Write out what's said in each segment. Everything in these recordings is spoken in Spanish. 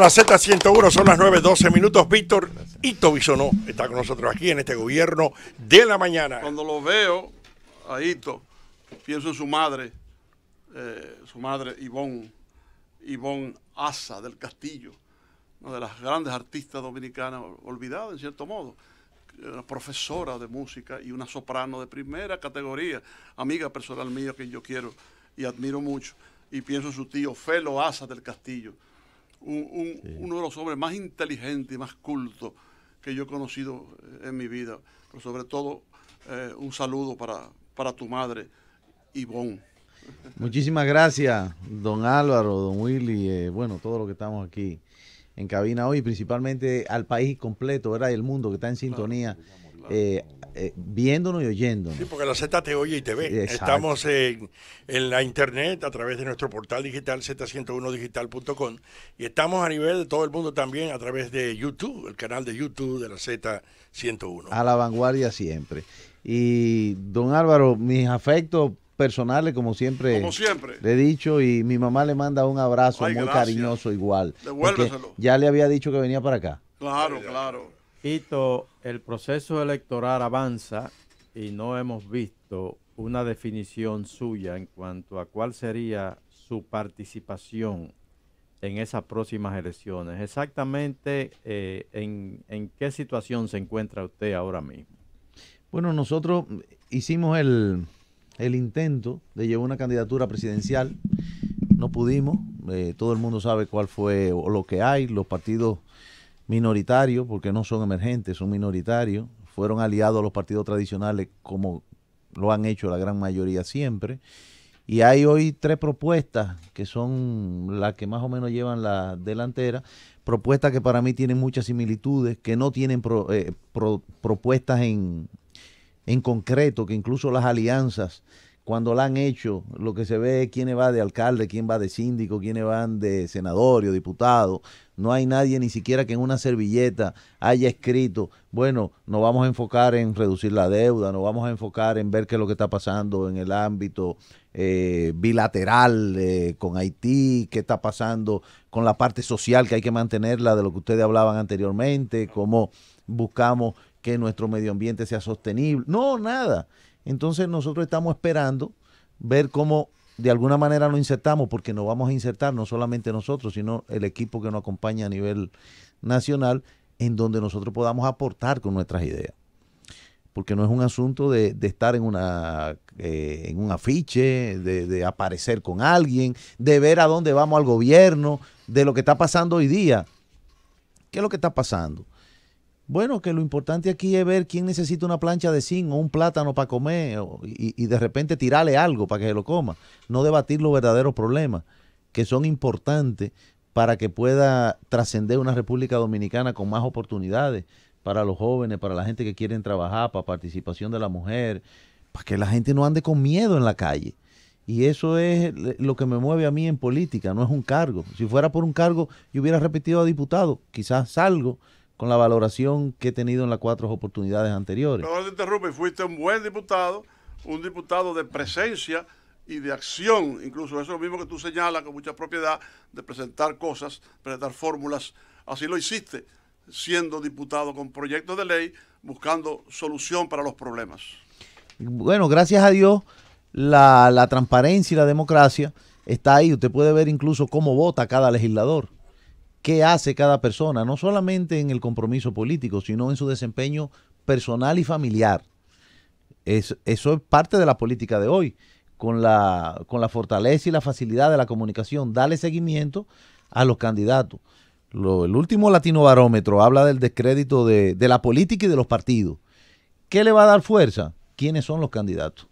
la Z101, son las 9.12 minutos. Víctor Ito Bisonó está con nosotros aquí en este gobierno de la mañana. Cuando lo veo a Ito, pienso en su madre, eh, su madre Ivonne, Ivonne Asa del Castillo, una de las grandes artistas dominicanas, olvidada en cierto modo, una profesora de música y una soprano de primera categoría, amiga personal mía que yo quiero y admiro mucho. Y pienso en su tío Felo Asa del Castillo un, uno de los hombres más inteligentes y más cultos que yo he conocido eh, en mi vida. Pero sobre todo, eh, un saludo para, para tu madre, Ivonne. Muchísimas gracias, don Álvaro, don Willy, eh, bueno, todos los que estamos aquí en cabina hoy, principalmente al país completo, ¿verdad? Y el mundo que está en sintonía. Eh, eh, viéndonos y oyéndonos. Sí, porque la Z te oye y te ve. Estamos en, en, la internet a través de nuestro portal digital z101digital.com y estamos a nivel de todo el mundo también a través de YouTube, el canal de YouTube de la Z101. A la vanguardia siempre. Y don Álvaro, mis afectos personales, como siempre, como siempre, le he dicho, y mi mamá le manda un abrazo muy cariñoso igual. Ya le había dicho que venía para acá. Claro, claro. Hito, el proceso electoral avanza y no hemos visto una definición suya en cuanto a cuál sería su participación en esas próximas elecciones. Exactamente eh, en, qué situación se encuentra usted ahora mismo. Bueno, nosotros hicimos el, intento de llevar una candidatura presidencial, no pudimos, eh, todo el mundo sabe cuál fue o lo que hay, los partidos minoritarios, porque no son emergentes, son minoritarios, fueron aliados a los partidos tradicionales como lo han hecho la gran mayoría siempre. Y hay hoy tres propuestas que son las que más o menos llevan la delantera, propuestas que para mí tienen muchas similitudes, que no tienen eh, propuestas en, en concreto, que incluso las alianzas cuando la han hecho, lo que se ve es quién va de alcalde, quién va de síndico, quién van de senador o diputado. No hay nadie ni siquiera que en una servilleta haya escrito, bueno, nos vamos a enfocar en reducir la deuda, nos vamos a enfocar en ver qué es lo que está pasando en el ámbito eh, bilateral eh, con Haití, qué está pasando con la parte social que hay que mantenerla de lo que ustedes hablaban anteriormente, cómo buscamos que nuestro medio ambiente sea sostenible. No, nada. Entonces nosotros estamos esperando ver cómo de alguna manera nos insertamos, porque nos vamos a insertar no solamente nosotros, sino el equipo que nos acompaña a nivel nacional, en donde nosotros podamos aportar con nuestras ideas. Porque no es un asunto de, estar en, una, eh, en un afiche, de, de aparecer con alguien, de ver a dónde vamos al gobierno, de lo que está pasando hoy día. ¿Qué es lo que está pasando? Bueno, que lo importante aquí es ver quién necesita una plancha de zinc o un plátano para comer y, de repente tirarle algo para que se lo coma. No debatir los verdaderos problemas que son importantes para que pueda trascender una República Dominicana con más oportunidades para los jóvenes, para la gente que quieren trabajar, para participación de la mujer, para que la gente no ande con miedo en la calle. Y eso es lo que me mueve a mí en política, no es un cargo. Si fuera por un cargo, y hubiera repetido a diputado, quizás salgo, con la valoración que he tenido en las cuatro oportunidades anteriores. No te interrumpe, fuiste un buen diputado, un diputado de presencia y de acción, incluso eso es lo mismo que tú señalas con mucha propiedad, de presentar cosas, presentar fórmulas, así lo hiciste, siendo diputado con proyectos de ley, buscando solución para los problemas. Bueno, gracias a Dios, la transparencia y la democracia está ahí, usted puede ver incluso cómo vota cada legislador qué hace cada persona, no solamente en el compromiso político, sino en su desempeño personal y familiar. Es, eso es parte de la política de hoy, con la, con la fortaleza y la facilidad de la comunicación, darle seguimiento a los candidatos. el último Latino Barómetro habla del descrédito de, de la política y de los partidos. ¿Qué le va a dar fuerza? ¿Quiénes son los candidatos?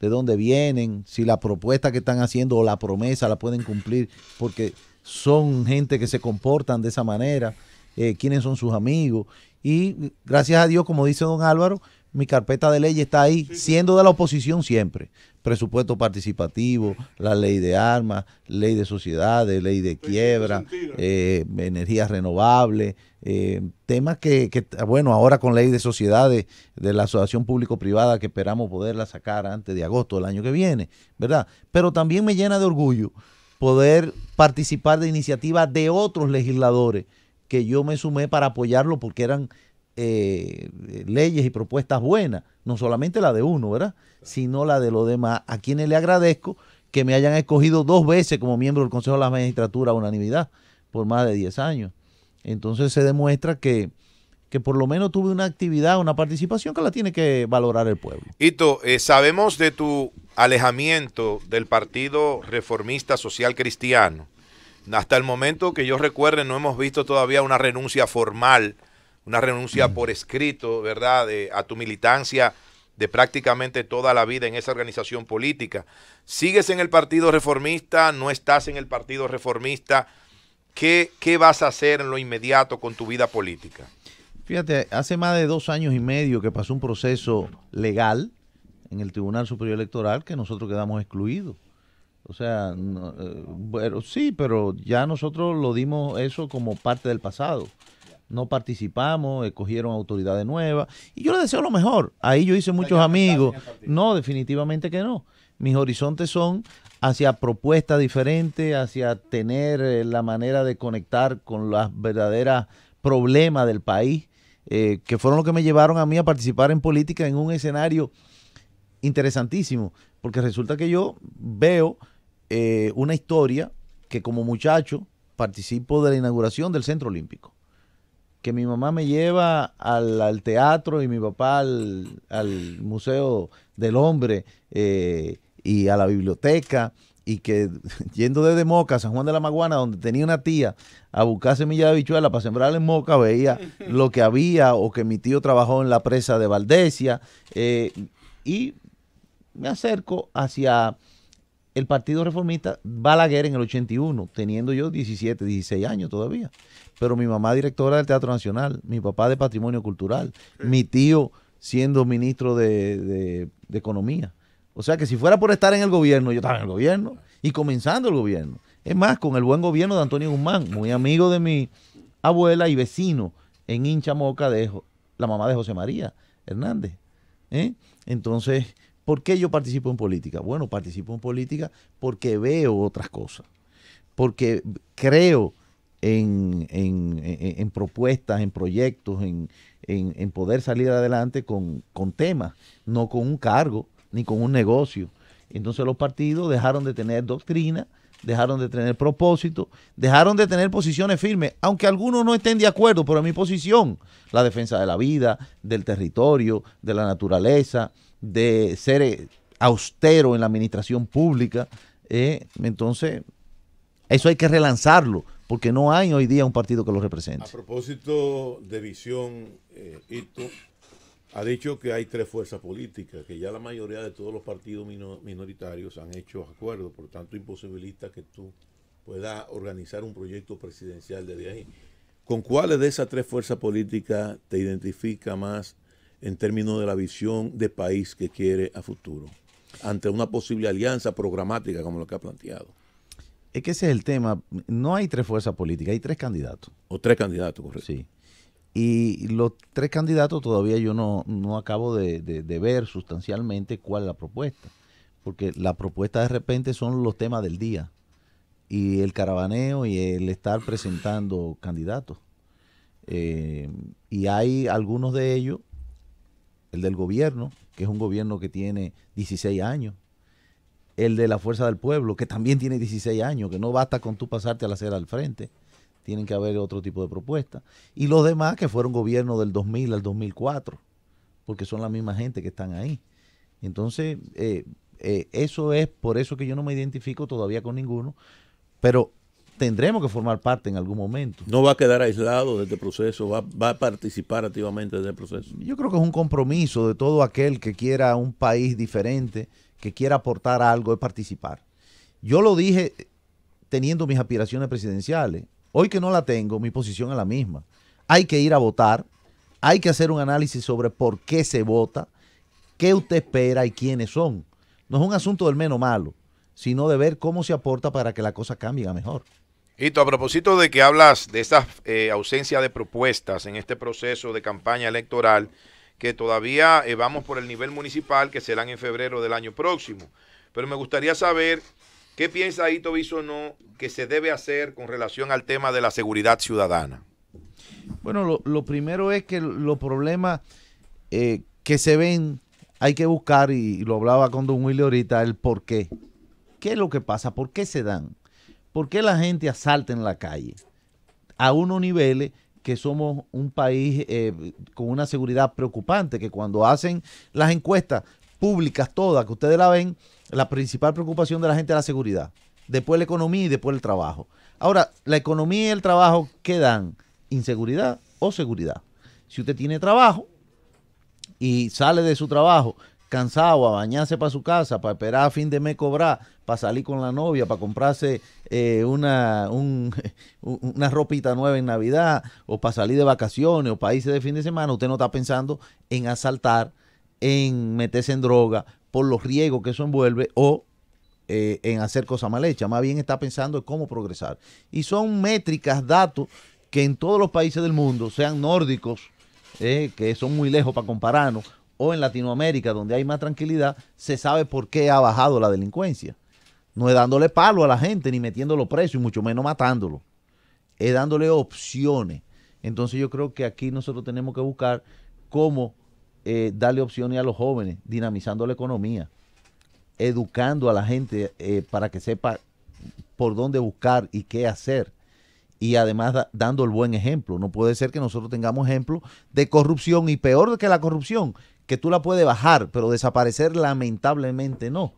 ¿De dónde vienen? Si la propuesta que están haciendo o la promesa la pueden cumplir, porque son gente que se comportan de esa manera, eh, quiénes son sus amigos. Y gracias a Dios, como dice don Álvaro, mi carpeta de ley está ahí, siendo de la oposición siempre. Presupuesto participativo, la ley de armas, ley de sociedades, ley de quiebra, eh, energías renovables, eh, temas que, que, bueno, ahora con ley de sociedades de la asociación público-privada que esperamos poderla sacar antes de agosto del año que viene, ¿verdad? Pero también me llena de orgullo poder participar de iniciativas de otros legisladores que yo me sumé para apoyarlo porque eran eh, leyes y propuestas buenas, no solamente la de uno, ¿verdad? Sino la de los demás, a quienes le agradezco que me hayan escogido dos veces como miembro del Consejo de la Magistratura a unanimidad por más de 10 años. Entonces se demuestra que que por lo menos tuve una actividad, una participación que la tiene que valorar el pueblo. Ito, eh, sabemos de tu alejamiento del Partido Reformista Social Cristiano. Hasta el momento que yo recuerde no hemos visto todavía una renuncia formal, una renuncia mm. por escrito, ¿verdad?, a tu militancia de prácticamente toda la vida en esa organización política. ¿Sigues en el Partido Reformista? ¿No estás en el Partido Reformista? qué vas a hacer en lo inmediato con tu vida política? Fíjate, hace más de dos años y medio que pasó un proceso legal en el Tribunal Superior Electoral que nosotros quedamos excluidos. O sea, eh, bueno, sí, pero ya nosotros lo dimos eso como parte del pasado. No participamos, escogieron autoridades nuevas. Y yo le deseo lo mejor. Ahí yo hice muchos amigos. No, definitivamente que no. Mis horizontes son hacia propuestas diferentes, hacia tener eh, la manera de conectar con los verdaderos problemas del país eh, que fueron lo que me llevaron a mí a participar en política en un escenario interesantísimo, porque resulta que yo veo eh, una historia que como muchacho participo de la inauguración del Centro Olímpico, que mi mamá me lleva al, teatro y mi papá al, Museo del Hombre eh, y a la biblioteca y que yendo desde Moca a San Juan de la Maguana, donde tenía una tía, a buscar semilla de bichuela para sembrar en Moca, veía lo que había o que mi tío trabajó en la presa de Valdesia. Eh, y me acerco hacia el Partido Reformista Balaguer en el 81, teniendo yo 17, 16 años todavía. Pero mi mamá directora del Teatro Nacional, mi papá de Patrimonio Cultural, mi tío siendo ministro de Economía. O sea que si fuera por estar en el gobierno, yo estaba en el gobierno y comenzando el gobierno. Es más, con el buen gobierno de Antonio Guzmán, muy amigo de mi abuela y vecino en Hincha Moca de la mamá de José María Hernández. ¿eh? Entonces, ¿por qué yo participo en política? Bueno, participo en política porque veo otras cosas, porque creo en, en, en, propuestas, en proyectos, en, poder salir adelante con, con temas, no con un cargo ni con un negocio. Entonces los partidos dejaron de tener doctrina, dejaron de tener propósito, dejaron de tener posiciones firmes, aunque algunos no estén de acuerdo, pero mi posición, la defensa de la vida, del territorio, de la naturaleza, de ser eh, austero en la administración pública, eh, entonces eso hay que relanzarlo, porque no hay hoy día un partido que lo represente. A propósito de visión, eh, ha dicho que hay tres fuerzas políticas, que ya la mayoría de todos los partidos minoritarios han hecho acuerdos, por tanto imposibilita que tú puedas organizar un proyecto presidencial desde ahí. ¿Con cuáles de esas tres fuerzas políticas te identifica más en términos de la visión de país que quiere a futuro, ante una posible alianza programática como lo que ha planteado? Es que ese es el tema. No hay tres fuerzas políticas, hay tres candidatos. O tres candidatos, correcto. Sí. Y los tres candidatos todavía yo no, no acabo de, ver sustancialmente cuál es la propuesta, porque la propuesta de repente son los temas del día y el caravaneo y el estar presentando candidatos. Eh, y hay algunos de ellos, el del gobierno, que es un gobierno que tiene 16 años, el de la Fuerza del Pueblo, que también tiene 16 años, que no basta con tú pasarte a la acera al frente tienen que haber otro tipo de propuestas. Y los demás que fueron gobierno del 2000 al 2004, porque son la misma gente que están ahí. Entonces, eh, eh, eso es por eso que yo no me identifico todavía con ninguno, pero tendremos que formar parte en algún momento. No va a quedar aislado de este proceso, va, va a participar activamente de este proceso. Yo creo que es un compromiso de todo aquel que quiera un país diferente, que quiera aportar algo, es participar. Yo lo dije teniendo mis aspiraciones presidenciales. Hoy que no la tengo, mi posición es la misma. Hay que ir a votar, hay que hacer un análisis sobre por qué se vota, qué usted espera y quiénes son. No es un asunto del menos malo, sino de ver cómo se aporta para que la cosa cambie a mejor. Y a propósito de que hablas de esa eh, ausencia de propuestas en este proceso de campaña electoral, que todavía eh, vamos por el nivel municipal que serán en febrero del año próximo. Pero me gustaría saber ¿Qué piensa Ito no que se debe hacer con relación al tema de la seguridad ciudadana? Bueno, lo, primero es que los problemas eh, que se ven hay que buscar, y, lo hablaba con Don Willy ahorita, el por qué. ¿Qué es lo que pasa? ¿Por qué se dan? ¿Por qué la gente asalta en la calle? A unos niveles que somos un país eh, con una seguridad preocupante, que cuando hacen las encuestas públicas todas, que ustedes la ven, la principal preocupación de la gente es la seguridad. Después la economía y después el trabajo. Ahora, la economía y el trabajo, quedan ¿Inseguridad o seguridad? Si usted tiene trabajo y sale de su trabajo cansado a bañarse para su casa, para esperar a fin de mes cobrar, para salir con la novia, para comprarse eh, una, una ropita nueva en Navidad, o para salir de vacaciones, o para irse de fin de semana, usted no está pensando en asaltar, en meterse en droga por los riesgos que eso envuelve o eh, en hacer cosas mal hechas. Más bien está pensando en cómo progresar. Y son métricas, datos que en todos los países del mundo, sean nórdicos, eh, que son muy lejos para compararnos, o en Latinoamérica, donde hay más tranquilidad, se sabe por qué ha bajado la delincuencia. No es dándole palo a la gente, ni metiéndolo preso, y mucho menos matándolo. Es dándole opciones. Entonces yo creo que aquí nosotros tenemos que buscar cómo eh, darle opciones a los jóvenes, dinamizando la economía, educando a la gente eh, para que sepa por dónde buscar y qué hacer. Y además dando el buen ejemplo. No puede ser que nosotros tengamos ejemplo de corrupción y peor que la corrupción, que tú la puedes bajar, pero desaparecer lamentablemente no.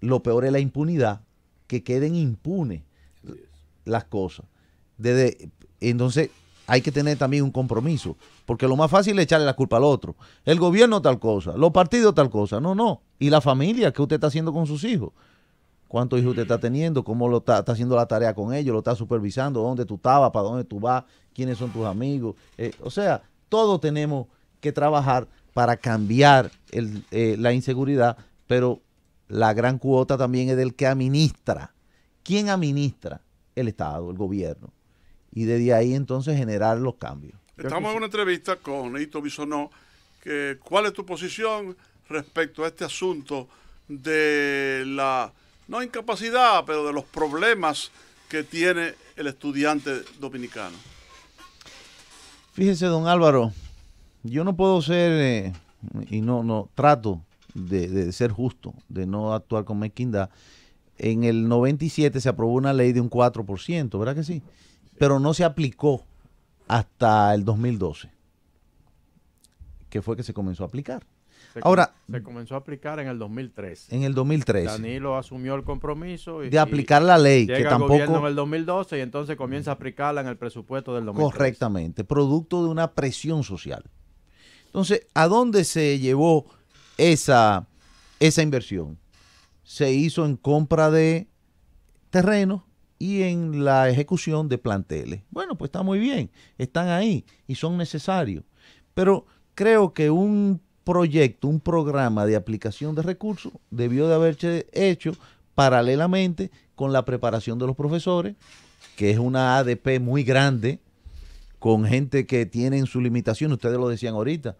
Lo peor es la impunidad, que queden impunes las cosas. Desde, entonces, hay que tener también un compromiso, porque lo más fácil es echarle la culpa al otro. El gobierno tal cosa, los partidos tal cosa, no, no. Y la familia, ¿qué usted está haciendo con sus hijos? ¿Cuántos hijos usted está teniendo? ¿Cómo lo está, haciendo la tarea con ellos? ¿Lo está supervisando? ¿Dónde tú estabas? ¿Para dónde tú vas? ¿Quiénes son tus amigos? Eh, o sea, todos tenemos que trabajar para cambiar eh, la inseguridad, pero la gran cuota también es del que administra. ¿Quién administra? El Estado, el gobierno y desde ahí entonces generar los cambios. Estamos en una entrevista con Hito Bisonó. Que, ¿Cuál es tu posición respecto a este asunto de la, no incapacidad, pero de los problemas que tiene el estudiante dominicano? Fíjese, don Álvaro, yo no puedo ser, eh, y no, no, trato de, de, ser justo, de no actuar con mezquindad. En el 97 se aprobó una ley de un 4%, ¿verdad que sí? pero no se aplicó hasta el 2012, que fue que se comenzó a aplicar. Se Ahora, se comenzó a aplicar en el 2013. En el 2013. Danilo asumió el compromiso de aplicar la ley, que tampoco gobierno en el 2012 y entonces comienza a aplicarla en el presupuesto del 2013. Correctamente, producto de una presión social. Entonces, ¿a dónde se llevó esa esa inversión? Se hizo en compra de terrenos y en la ejecución de planteles. Bueno, pues está muy bien, están ahí y son necesarios. Pero creo que un proyecto, un programa de aplicación de recursos debió de haberse hecho paralelamente con la preparación de los profesores, que es una ADP muy grande, con gente que tiene su limitación, ustedes lo decían ahorita,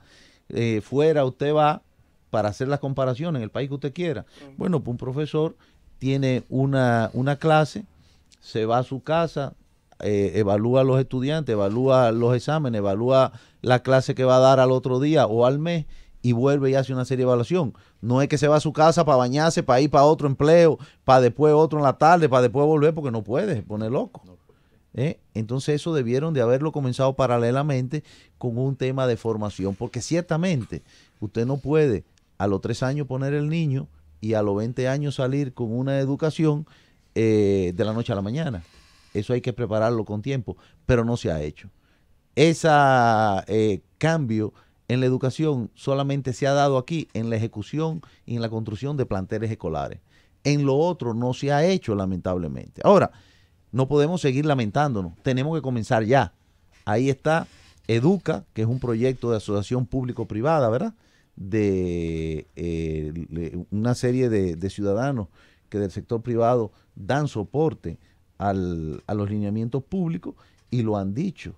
eh, fuera usted va para hacer las comparaciones en el país que usted quiera. Bueno, pues un profesor tiene una, una clase, se va a su casa, eh, evalúa a los estudiantes, evalúa los exámenes, evalúa la clase que va a dar al otro día o al mes y vuelve y hace una serie de evaluación. No es que se va a su casa para bañarse, para ir para otro empleo, para después otro en la tarde, para después volver, porque no puede, se pone loco. ¿Eh? Entonces eso debieron de haberlo comenzado paralelamente con un tema de formación, porque ciertamente usted no puede a los tres años poner el niño y a los 20 años salir con una educación eh, de la noche a la mañana. Eso hay que prepararlo con tiempo, pero no se ha hecho. Ese eh, cambio en la educación solamente se ha dado aquí en la ejecución y en la construcción de planteles escolares. En lo otro no se ha hecho, lamentablemente. Ahora, no podemos seguir lamentándonos, tenemos que comenzar ya. Ahí está Educa, que es un proyecto de asociación público-privada, ¿verdad? De eh, una serie de ciudadanos que del sector privado dan soporte a los lineamientos públicos y lo han dicho.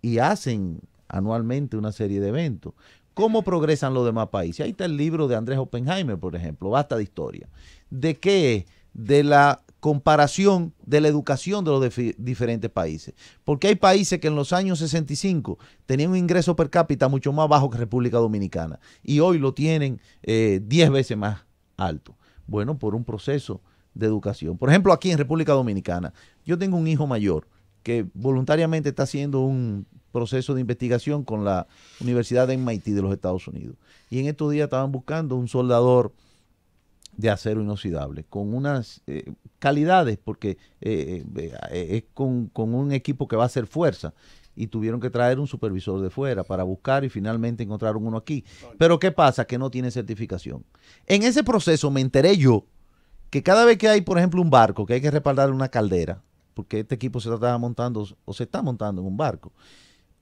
Y hacen anualmente una serie de eventos. ¿Cómo progresan los demás países? Ahí está el libro de Andrés Oppenheimer, por ejemplo, Basta de Historia. ¿De qué? De la comparación de la educación de los diferentes países. Porque hay países que en los años 65 tenían un ingreso per cápita mucho más bajo que República Dominicana y hoy lo tienen 10 eh, veces más alto. Bueno, por un proceso de educación. Por ejemplo, aquí en República Dominicana, yo tengo un hijo mayor que voluntariamente está haciendo un proceso de investigación con la Universidad de MIT de los Estados Unidos. Y en estos días estaban buscando un soldador de acero inoxidable, con unas eh, calidades, porque eh, eh, es con, con, un equipo que va a ser fuerza. Y tuvieron que traer un supervisor de fuera para buscar y finalmente encontraron uno aquí. Pero ¿qué pasa? Que no tiene certificación. En ese proceso me enteré yo que cada vez que hay, por ejemplo, un barco, que hay que respaldar una caldera, porque este equipo se está montando o se está montando en un barco,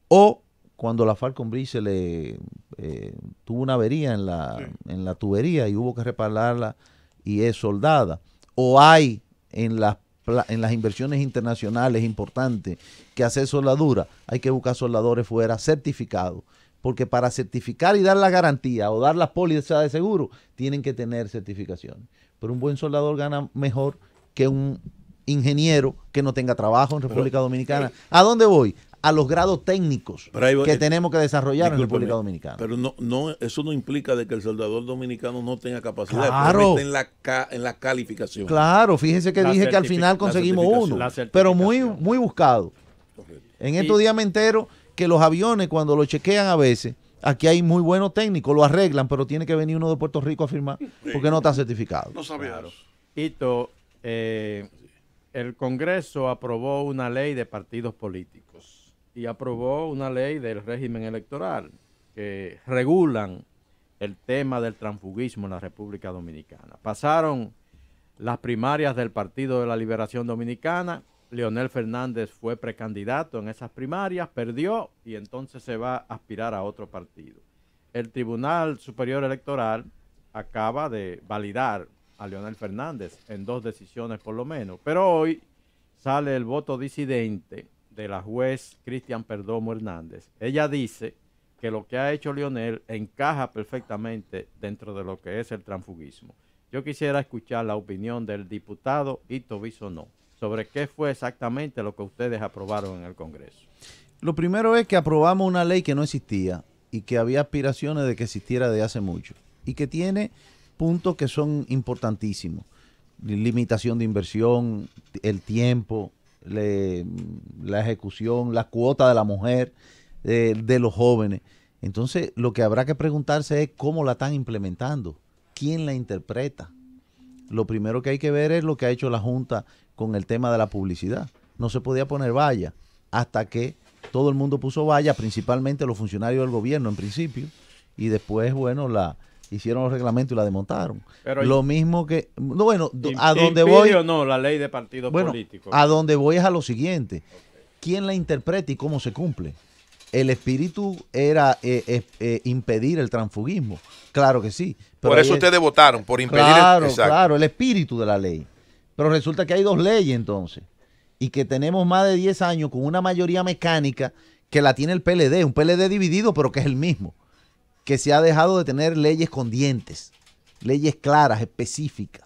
o cuando la Falcon Bridge le eh, tuvo una avería en la, en la tubería y hubo que repararla y es soldada, o hay en las en las inversiones internacionales importantes que hacer soldadura, hay que buscar soldadores fuera certificados porque para certificar y dar la garantía o dar la póliza de seguro, tienen que tener certificación Pero un buen soldador gana mejor que un ingeniero que no tenga trabajo en República Dominicana. Eh, ¿A dónde voy? A los grados técnicos que eh, tenemos que desarrollar en República Dominicana. Pero no, no, eso no implica de que el soldador dominicano no tenga capacidad. en la, en la calificación. Claro, fíjese que dije que al final conseguimos uno, pero muy, muy buscado. En estos días me entero que los aviones cuando lo chequean a veces, aquí hay muy buenos técnicos, lo arreglan, pero tiene que venir uno de Puerto Rico a firmar porque no está certificado. No sabía Hito, eh, el Congreso aprobó una ley de partidos políticos y aprobó una ley del régimen electoral que regulan el tema del transfugismo en la República Dominicana. Pasaron las primarias del Partido de la Liberación Dominicana, Leonel Fernández fue precandidato en esas primarias, perdió y entonces se va a aspirar a otro partido. El Tribunal Superior Electoral acaba de validar a Leonel Fernández en dos decisiones por lo menos, pero hoy sale el voto disidente de la juez Cristian Perdomo Hernández. Ella dice que lo que ha hecho Leonel encaja perfectamente dentro de lo que es el transfugismo. Yo quisiera escuchar la opinión del diputado Ito Bisonó sobre qué fue exactamente lo que ustedes aprobaron en el Congreso. Lo primero es que aprobamos una ley que no existía y que había aspiraciones de que existiera de hace mucho y que tiene puntos que son importantísimos. Limitación de inversión, el tiempo, la ejecución, la cuota de la mujer, eh, de los jóvenes. Entonces, lo que habrá que preguntarse es cómo la están implementando, quién la interpreta. Lo primero que hay que ver es lo que ha hecho la Junta con el tema de la publicidad. No se podía poner valla hasta que todo el mundo puso valla, principalmente los funcionarios del gobierno en principio, y después, bueno, la hicieron los reglamentos y la demontaron Pero Lo mismo que, bueno, a donde voy... no la ley de partidos bueno, A donde voy es a lo siguiente. ¿Quién la interpreta y cómo se cumple? el espíritu era eh, eh, eh, impedir el transfugismo. Claro que sí. por eso ustedes votaron, por impedir el Claro, claro, el espíritu de la ley. Pero resulta que hay dos leyes entonces y que tenemos más de 10 años con una mayoría mecánica que la tiene el PLD, un PLD dividido pero que es el mismo, que se ha dejado de tener leyes con dientes, leyes claras, específicas,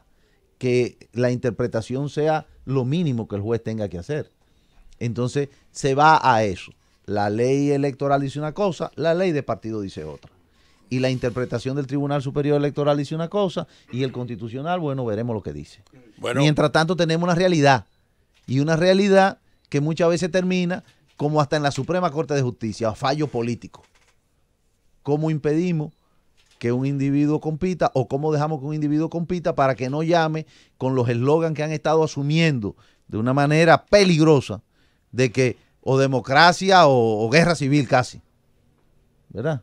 que la interpretación sea lo mínimo que el juez tenga que hacer. Entonces se va a eso. La ley electoral dice una cosa, la ley de partido dice otra y la interpretación del Tribunal Superior Electoral dice una cosa y el Constitucional, bueno, veremos lo que dice. Mientras tanto tenemos una realidad y una realidad que muchas veces termina como hasta en la Suprema Corte de Justicia, fallo político. ¿Cómo impedimos que un individuo compita o cómo dejamos que un individuo compita para que no llame con los eslogans que han estado asumiendo de una manera peligrosa de que o democracia o guerra civil casi? ¿Verdad?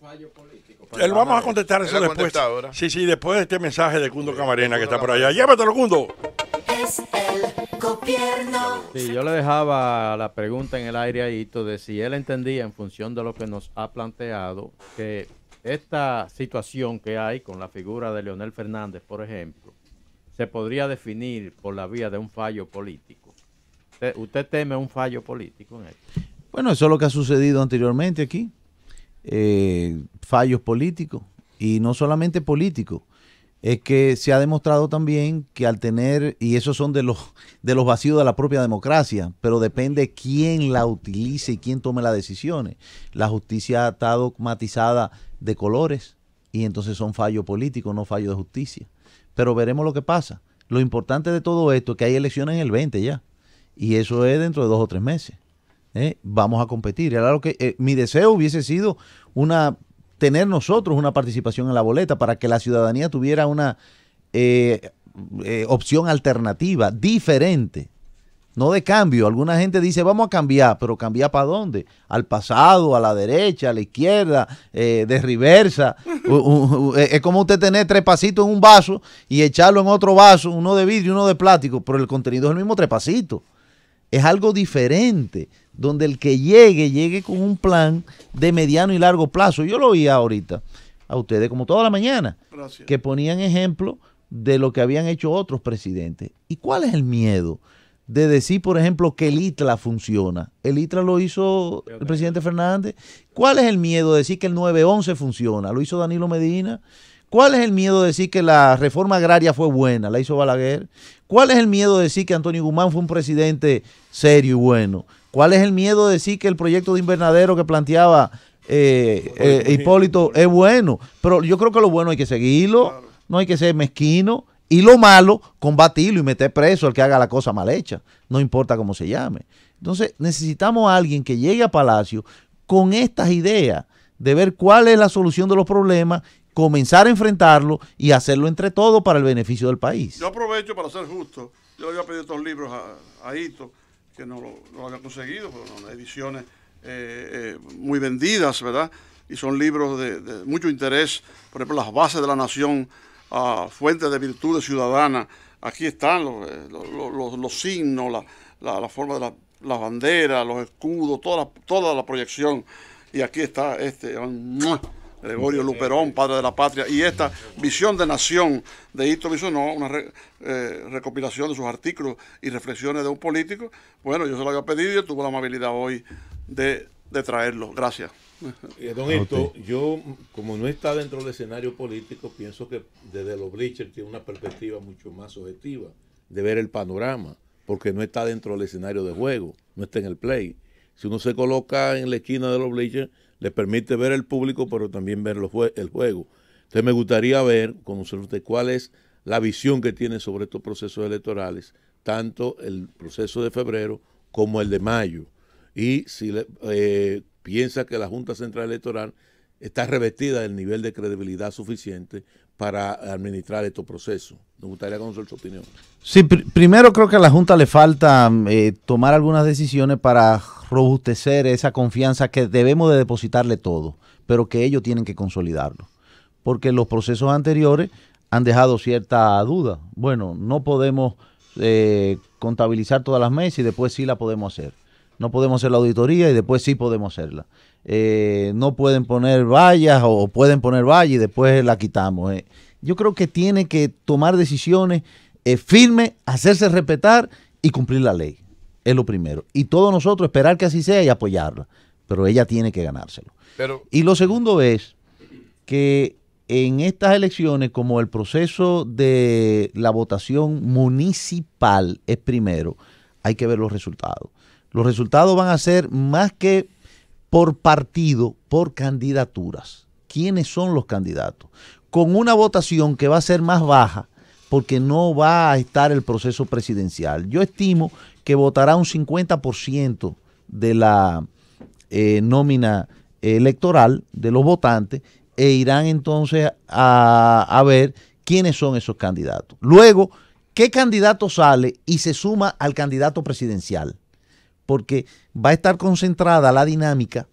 fallo político. Él vamos a contestar eso después. Sí, sí, después de este mensaje de Cundo Camarena que está por allá. Llévatelo, Cundo. Es el gobierno. Sí, yo le dejaba la pregunta en el aire ahí de si él entendía en función de lo que nos ha planteado que esta situación que hay con la figura de Leonel Fernández, por ejemplo, se podría definir por la vía de un fallo político. ¿Usted, teme un fallo político en esto? Bueno, eso es lo que ha sucedido anteriormente aquí. Eh, fallos políticos, y no solamente políticos, es que se ha demostrado también que al tener, y esos son de los, de los vacíos de la propia democracia, pero depende quién la utilice y quién tome las decisiones. La justicia está dogmatizada de colores y entonces son fallos políticos, no fallos de justicia. Pero veremos lo que pasa. Lo importante de todo esto es que hay elecciones en el 20 ya, y eso es dentro de dos o tres meses. ¿eh? vamos a competir. que eh, mi deseo hubiese sido una tener nosotros una participación en la boleta para que la ciudadanía tuviera una eh, opción alternativa, diferente, no de cambio. Alguna gente dice, vamos a cambiar, pero cambiar para dónde? Al pasado, a la derecha, a la izquierda, de reversa. E, es como usted tener tres pasitos en un vaso y echarlo en otro vaso, uno de vidrio y uno de plástico, pero el contenido es el mismo tres pasitos. Es algo diferente donde el que llegue, llegue con un plan de mediano y largo plazo. Yo lo oía ahorita a ustedes, como toda la mañana, que ponían ejemplo de lo que habían hecho otros presidentes. ¿Y cuál es el miedo de decir, por ejemplo, que el ITLA funciona? El ITLA lo hizo el presidente Fernández. ¿Cuál es el miedo de decir que el 911 funciona? Lo hizo Danilo Medina. ¿Cuál es el miedo de decir que la reforma agraria fue buena? La hizo Balaguer. ¿Cuál es el miedo de decir que Antonio Guzmán fue un presidente serio y bueno? ¿Cuál es el miedo de decir que el proyecto de invernadero que planteaba eh, eh, Hipólito es bueno? Pero yo creo que lo bueno hay que seguirlo, no hay que ser mezquino. Y lo malo, combatirlo y meter preso al que haga la cosa mal hecha, no importa cómo se llame. Entonces necesitamos a alguien que llegue a Palacio con estas ideas de ver cuál es la solución de los problemas, comenzar a enfrentarlo y hacerlo entre todos para el beneficio del país. Yo aprovecho para ser justo, yo le voy estos libros a, a Hito que no lo, no conseguido, pero ediciones eh, eh, muy vendidas, ¿verdad? Y son libros de, mucho interés, por ejemplo, Las Bases de la Nación, ah, Fuentes de Virtudes Ciudadanas, aquí están los, eh, signos, la, forma de las banderas, los escudos, toda toda la proyección, y aquí está este... Gregorio Luperón, padre de la patria, y esta visión de nación de Hito no una eh, recopilación de sus artículos y reflexiones de un político. Bueno, yo se lo había pedido y tuvo la amabilidad hoy de, traerlo. Gracias. don Hito, yo como no está dentro del escenario político, pienso que desde los Bleachers tiene una perspectiva mucho más objetiva de ver el panorama, porque no está dentro del escenario de juego, no está en el play. Si uno se coloca en la esquina de los Bleachers, le permite ver el público, pero también ver el juego. Entonces me gustaría ver, conocer usted cuál es la visión que tiene sobre estos procesos electorales, tanto el proceso de febrero como el de mayo. Y si eh, piensa que la Junta Central Electoral está revestida del nivel de credibilidad suficiente para administrar estos procesos. Nos gustaría conocer su opinión. Sí, primero creo que a la Junta le falta eh, tomar algunas decisiones para robustecer esa confianza que debemos de depositarle todo, pero que ellos tienen que consolidarlo. Porque los procesos anteriores han dejado cierta duda. Bueno, no podemos eh, contabilizar todas las mesas y después sí la podemos hacer. No podemos hacer la auditoría y después sí podemos hacerla. Eh, no pueden poner vallas o pueden poner vallas y después la quitamos. Eh. Yo creo que tiene que tomar decisiones eh, firmes, hacerse respetar y cumplir la ley. Es lo primero. Y todos nosotros esperar que así sea y apoyarla. Pero ella tiene que ganárselo. Pero... Y lo segundo es que en estas elecciones, como el proceso de la votación municipal es primero, hay que ver los resultados. Los resultados van a ser más que por partido, por candidaturas. ¿Quiénes son los candidatos? Con una votación que va a ser más baja porque no va a estar el proceso presidencial. Yo estimo que votará un 50% de la eh, nómina electoral de los votantes e irán entonces a, a ver quiénes son esos candidatos. Luego, ¿qué candidato sale y se suma al candidato presidencial? porque va a estar concentrada la dinámica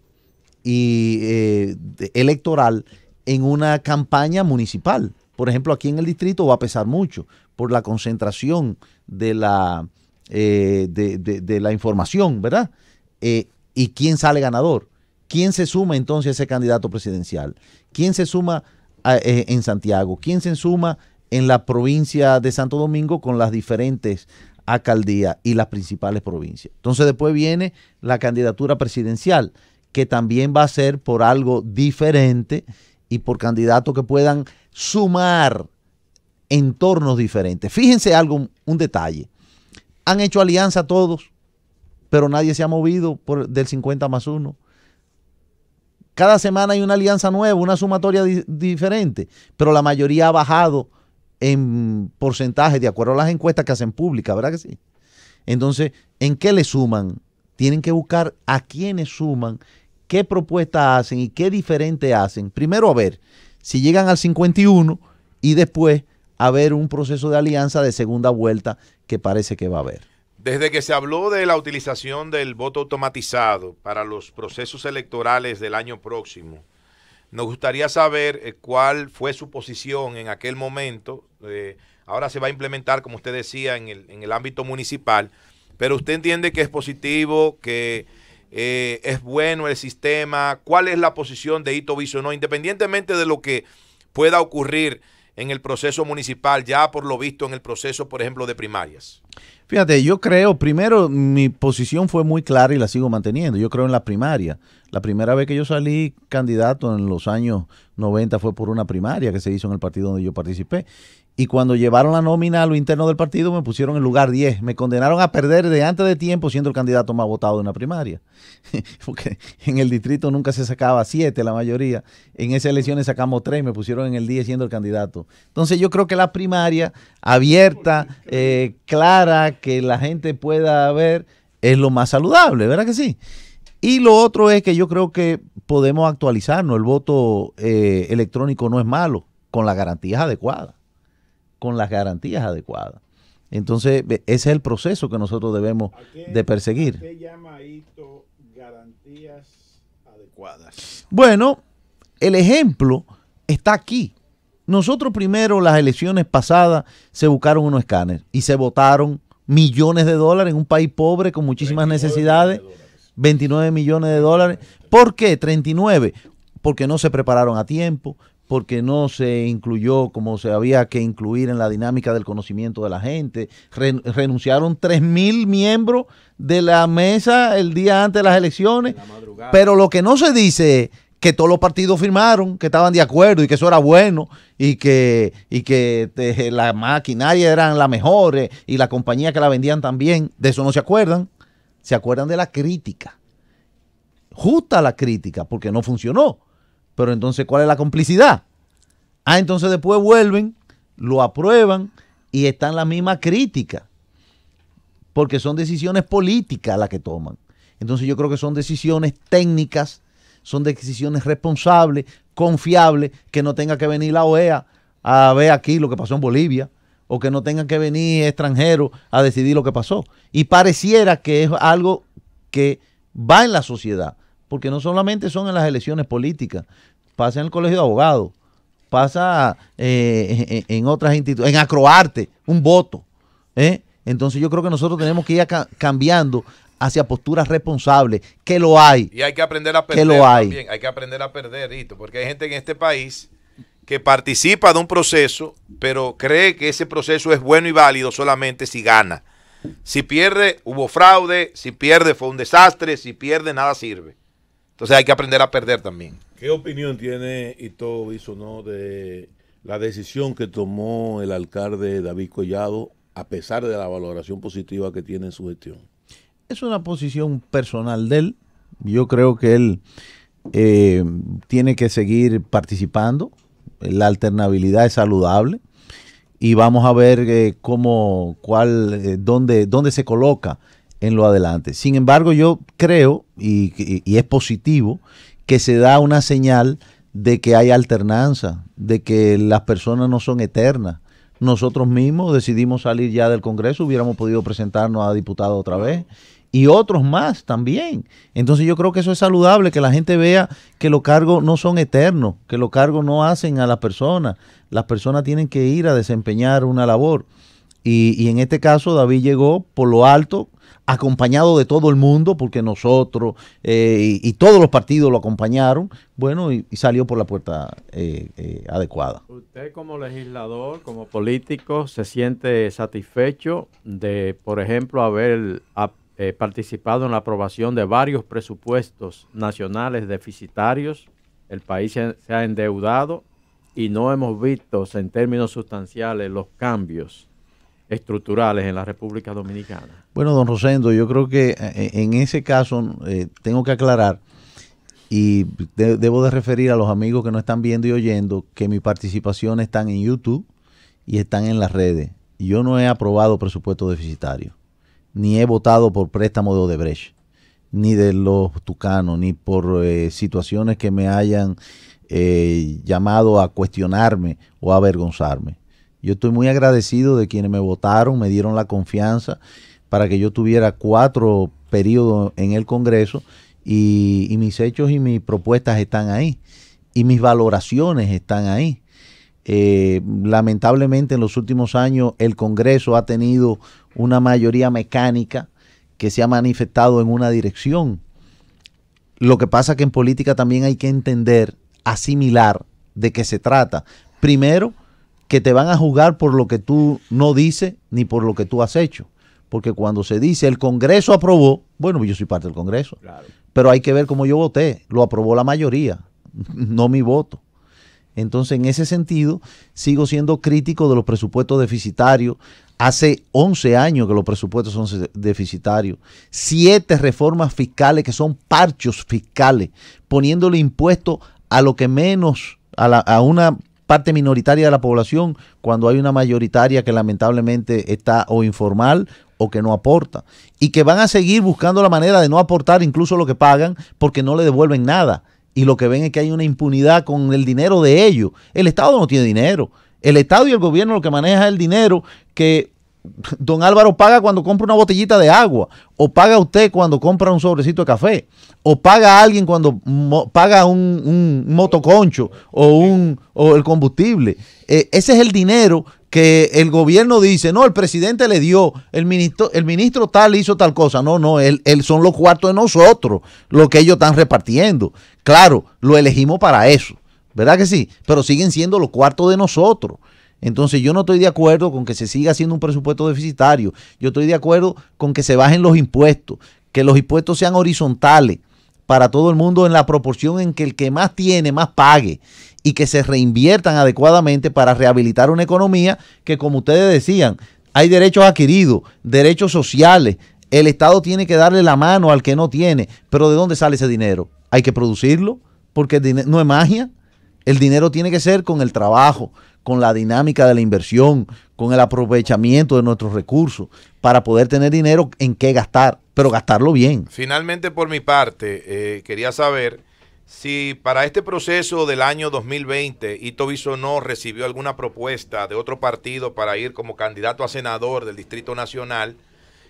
y, eh, electoral en una campaña municipal. Por ejemplo, aquí en el distrito va a pesar mucho por la concentración de la, eh, de, la información, ¿verdad? Eh, ¿Y quién sale ganador? ¿Quién se suma entonces a ese candidato presidencial? ¿Quién se suma en Santiago? ¿Quién se suma en la provincia de Santo Domingo con las diferentes alcaldía y las principales provincias. Entonces después viene la candidatura presidencial, que también va a ser por algo diferente y por candidatos que puedan sumar entornos diferentes. Fíjense algo, un detalle. Han hecho alianza todos, pero nadie se ha movido por, del 50 más 1. Cada semana hay una alianza nueva, una sumatoria diferente, pero la mayoría ha bajado en porcentaje de acuerdo a las encuestas que hacen públicas, ¿verdad que sí? Entonces, ¿en qué le suman? Tienen que buscar a quiénes suman, qué propuestas hacen y qué diferente hacen. Primero, a ver si llegan al 51 y después a ver un proceso de alianza de segunda vuelta que parece que va a haber. Desde que se habló de la utilización del voto automatizado para los procesos electorales del año próximo, nos gustaría saber eh, cuál fue su posición en aquel momento. Eh, ahora se va a implementar, como usted decía, en el, ámbito municipal. Pero usted entiende que es positivo, que eh, es bueno el sistema. ¿Cuál es la posición de Ito No, independientemente de lo que pueda ocurrir en el proceso municipal, ya por lo visto en el proceso, por ejemplo, de primarias? Fíjate, yo creo, primero, mi posición fue muy clara y la sigo manteniendo. Yo creo en la primaria. La primera vez que yo salí candidato en los años 90 fue por una primaria que se hizo en el partido donde yo participé. Y cuando llevaron la nómina a lo interno del partido, me pusieron en lugar 10. Me condenaron a perder de antes de tiempo siendo el candidato más votado de una primaria. Porque en el distrito nunca se sacaba 7 la mayoría. En esas elecciones sacamos 3, me pusieron en el 10 siendo el candidato. Entonces yo creo que la primaria abierta, eh, clara, que la gente pueda ver, es lo más saludable, ¿verdad que sí? Y lo otro es que yo creo que podemos actualizarnos. El voto eh, electrónico no es malo, con las garantías adecuadas. Con las garantías adecuadas. Entonces, ese es el proceso que nosotros debemos de perseguir. ¿Qué llama esto garantías adecuadas? Bueno, el ejemplo está aquí. Nosotros primero las elecciones pasadas se buscaron unos escáneres y se votaron millones de dólares en un país pobre con muchísimas necesidades. 29 millones de dólares. ¿Por qué 39? Porque no se prepararon a tiempo, porque no se incluyó como se había que incluir en la dinámica del conocimiento de la gente. Renunciaron mil miembros de la mesa el día antes de las elecciones. pero lo que no se dice que todos los partidos firmaron, que estaban de acuerdo y que eso era bueno y que, y que eh, la maquinaria eran las mejores, y la compañía que la vendían también, de eso no se acuerdan se acuerdan de la crítica. Justa la crítica, porque no funcionó. Pero entonces, ¿cuál es la complicidad? Ah, entonces después vuelven, lo aprueban y están en la misma crítica. Porque son decisiones políticas las que toman. Entonces yo creo que son decisiones técnicas, son decisiones responsables, confiables, que no tenga que venir la OEA a ver aquí lo que pasó en Bolivia o que no tengan que venir extranjeros a decidir lo que pasó. Y pareciera que es algo que va en la sociedad, porque no solamente son en las elecciones políticas, pasa en el colegio de abogados, pasa eh, en, otras instituciones, en Acroarte, un voto. ¿eh? Entonces yo creo que nosotros tenemos que ir cambiando hacia posturas responsables, que lo hay. Y hay que aprender a perder. hay. Hay que aprender a perder, Hito, porque hay gente en este país que participa de un proceso, pero cree que ese proceso es bueno y válido solamente si gana. Si pierde, hubo fraude, si pierde, fue un desastre, si pierde, nada sirve. Entonces hay que aprender a perder también. ¿Qué opinión tiene Ito no de la decisión que tomó el alcalde David Collado a pesar de la valoración positiva que tiene en su gestión? Es una posición personal de él. Yo creo que él eh, tiene que seguir participando la alternabilidad es saludable y vamos a ver eh, cómo, cuál, eh, dónde, se coloca en lo adelante. Sin embargo, yo creo, y, es positivo, que se da una señal de que hay alternanza, de que las personas no son eternas. Nosotros mismos decidimos salir ya del Congreso, hubiéramos podido presentarnos a diputado otra vez y otros más también. Entonces yo creo que eso es saludable, que la gente vea que los cargos no son eternos, que los cargos no hacen a las personas. Las personas tienen que ir a desempeñar una labor. Y, en este caso David llegó por lo alto, acompañado de todo el mundo, porque nosotros eh, y, todos los partidos lo acompañaron, bueno, y, salió por la puerta eh, eh, adecuada. ¿Usted como legislador, como político, se siente satisfecho de, por ejemplo, haber... Eh, participado en la aprobación de varios presupuestos nacionales deficitarios. El país se, ha endeudado y no hemos visto en términos sustanciales los cambios estructurales en la República Dominicana. Bueno, don Rosendo, yo creo que eh, eh, en ese caso tengo que aclarar y debo de referir a los amigos que no están viendo y oyendo que mi participación están en YouTube y están en las redes. Yo no he aprobado presupuesto deficitarios ni he votado por préstamo de Odebrecht, ni de los Tucanos, ni por eh, situaciones que me hayan eh, llamado a cuestionarme o a avergonzarme. Yo estoy muy agradecido de quienes me votaron, me dieron la confianza para que yo tuviera cuatro periodos en el Congreso y mis hechos y mis propuestas están ahí y mis valoraciones están ahí. Eh, lamentablemente en los últimos años el Congreso ha tenido una mayoría mecánica que se ha manifestado en una dirección. Lo que pasa que en política también hay que entender, asimilar de qué se trata. Primero, que te van a juzgar por lo que tú no dices ni por lo que tú has hecho. Porque cuando se dice el Congreso aprobó, bueno, yo soy parte del Congreso. Pero hay que ver cómo yo voté. Lo aprobó la mayoría, no mi voto. Entonces, en ese sentido, sigo siendo crítico de los presupuestos deficitarios. Hace 11 años que los presupuestos son deficitarios. Siete reformas fiscales que son parchos fiscales, poniéndole impuestos a lo que menos, a, a una parte minoritaria de la población cuando hay una mayoritaria que lamentablemente está o informal o que no aporta y que van a seguir buscando la manera de no aportar incluso lo que pagan porque no le devuelven nada y lo que ven es que hay una impunidad con el dinero de ellos. El Estado no tiene dinero. El Estado y el gobierno lo que maneja es el dinero que don Álvaro paga cuando compra una botellita de agua, o paga usted cuando compra un sobrecito de café, o paga alguien cuando paga un, motoconcho o, un, el combustible. Eh, ese es el dinero que el gobierno dice, no, el presidente le dio, el ministro, el ministro tal hizo tal cosa. No, no, él, son los cuartos de nosotros, lo que ellos están repartiendo. Claro, lo elegimos para eso, ¿verdad que sí? Pero siguen siendo los cuartos de nosotros. Entonces yo no estoy de acuerdo con que se siga haciendo un presupuesto deficitario. Yo estoy de acuerdo con que se bajen los impuestos, que los impuestos sean horizontales para todo el mundo en la proporción en que el que más tiene, más pague y que se reinviertan adecuadamente para rehabilitar una economía que, como ustedes decían, hay derechos adquiridos, derechos sociales. El Estado tiene que darle la mano al que no tiene. Pero ¿de dónde sale ese dinero? Hay que producirlo, porque no es magia. El dinero tiene que ser con el trabajo, con la dinámica de la inversión, con el aprovechamiento de nuestros recursos, para poder tener dinero en qué gastar, pero gastarlo bien. Finalmente, por mi parte, eh, quería saber si para este proceso del año 2020 Ito Bisonó recibió alguna propuesta de otro partido para ir como candidato a senador del Distrito Nacional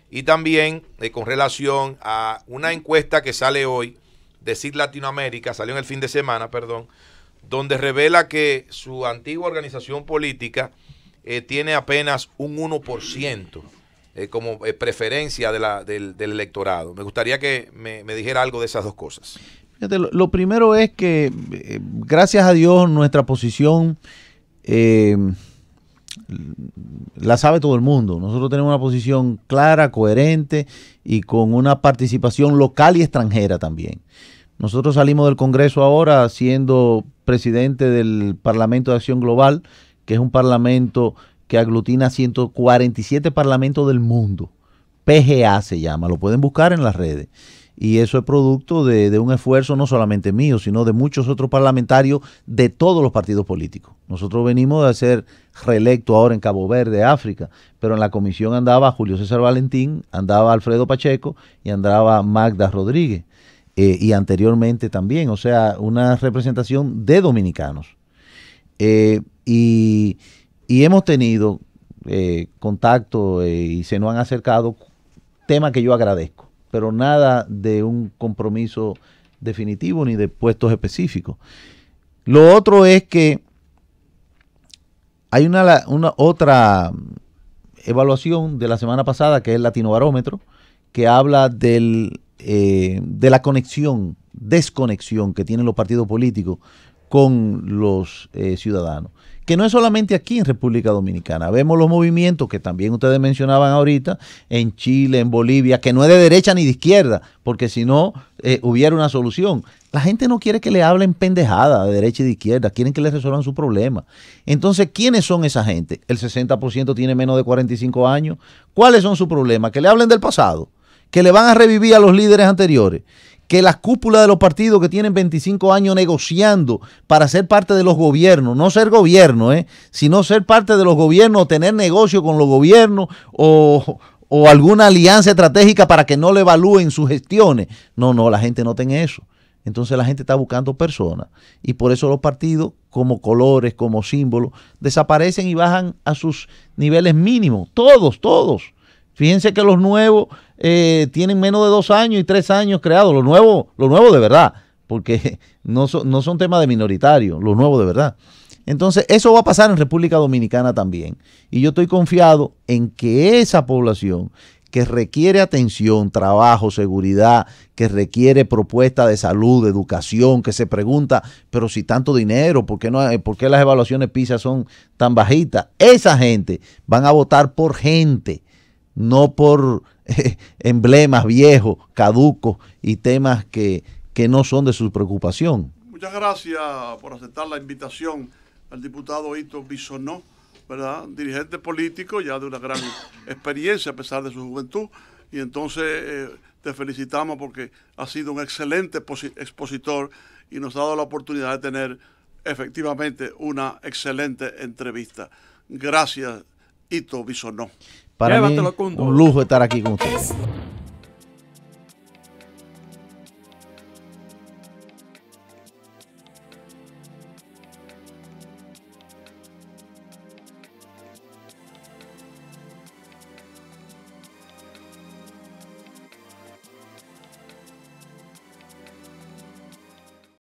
y también eh, con relación a una encuesta que sale hoy de Cit Latinoamérica, salió en el fin de semana, perdón, donde revela que su antigua organización política eh, tiene apenas un 1% eh, como preferencia del, electorado. Me gustaría que me, me dijera algo de esas dos cosas lo, primero es que, eh, gracias a Dios, nuestra posición eh, la sabe todo el mundo. Nosotros tenemos una posición clara, coherente y con una participación local y extranjera también. Nosotros salimos del Congreso ahora siendo presidente del Parlamento de Acción Global, que es un parlamento que aglutina 147 parlamentos del mundo. PGA se llama, lo pueden buscar en las redes y eso es producto de, un esfuerzo no solamente mío, sino de muchos otros parlamentarios de todos los partidos políticos. Nosotros venimos de ser reelecto ahora en Cabo Verde, África, pero en la comisión andaba Julio César Valentín, andaba Alfredo Pacheco y andaba Magda Rodríguez, eh, y anteriormente también, o sea, una representación de dominicanos. Eh, y, hemos tenido eh, contacto y se nos han acercado temas que yo agradezco pero nada de un compromiso definitivo ni de puestos específicos. Lo otro es que hay una, otra evaluación de la semana pasada, que es el Latinobarómetro, que habla del, eh, de la conexión, desconexión que tienen los partidos políticos con los eh, ciudadanos. Que no es solamente aquí en República Dominicana. Vemos los movimientos que también ustedes mencionaban ahorita en Chile, en Bolivia, que no es de derecha ni de izquierda, porque si no eh, hubiera una solución. La gente no quiere que le hablen pendejada de derecha y de izquierda, quieren que le resuelvan su problema. Entonces, ¿quiénes son esa gente? El 60% tiene menos de 45 años. ¿Cuáles son sus problemas? Que le hablen del pasado, que le van a revivir a los líderes anteriores que las cúpulas de los partidos que tienen 25 años negociando para ser parte de los gobiernos, no ser gobierno, eh, sino ser parte de los gobiernos, tener negocio con los gobiernos o, o alguna alianza estratégica para que no le evalúen sus gestiones. No, no, la gente no tiene eso. Entonces la gente está buscando personas y por eso los partidos, como colores, como símbolos, desaparecen y bajan a sus niveles mínimos. Todos, todos. Fíjense que los nuevos eh, tienen menos de dos años y tres años creados, lo nuevo, lo nuevo de verdad, porque no, son temas de minoritario, lo nuevo de verdad. Entonces, eso va a pasar en República Dominicana también. Y yo estoy confiado en que esa población que requiere atención, trabajo, seguridad, que requiere propuesta de salud, de educación, que se pregunta, pero si tanto dinero, ¿por qué, no, por qué las evaluaciones PISA son tan bajitas? Esa gente van a votar por gente no por eh, emblemas viejos, caducos y temas que, no son de su preocupación. Muchas gracias por aceptar la invitación al diputado Hito Bisonó, ¿verdad? Dirigente político, ya de una gran experiencia a pesar de su juventud. Y entonces eh, te felicitamos porque ha sido un excelente expositor y nos ha dado la oportunidad de tener efectivamente una excelente entrevista. Gracias, Hito Bisonó. Para mí, un lujo estar aquí con ustedes.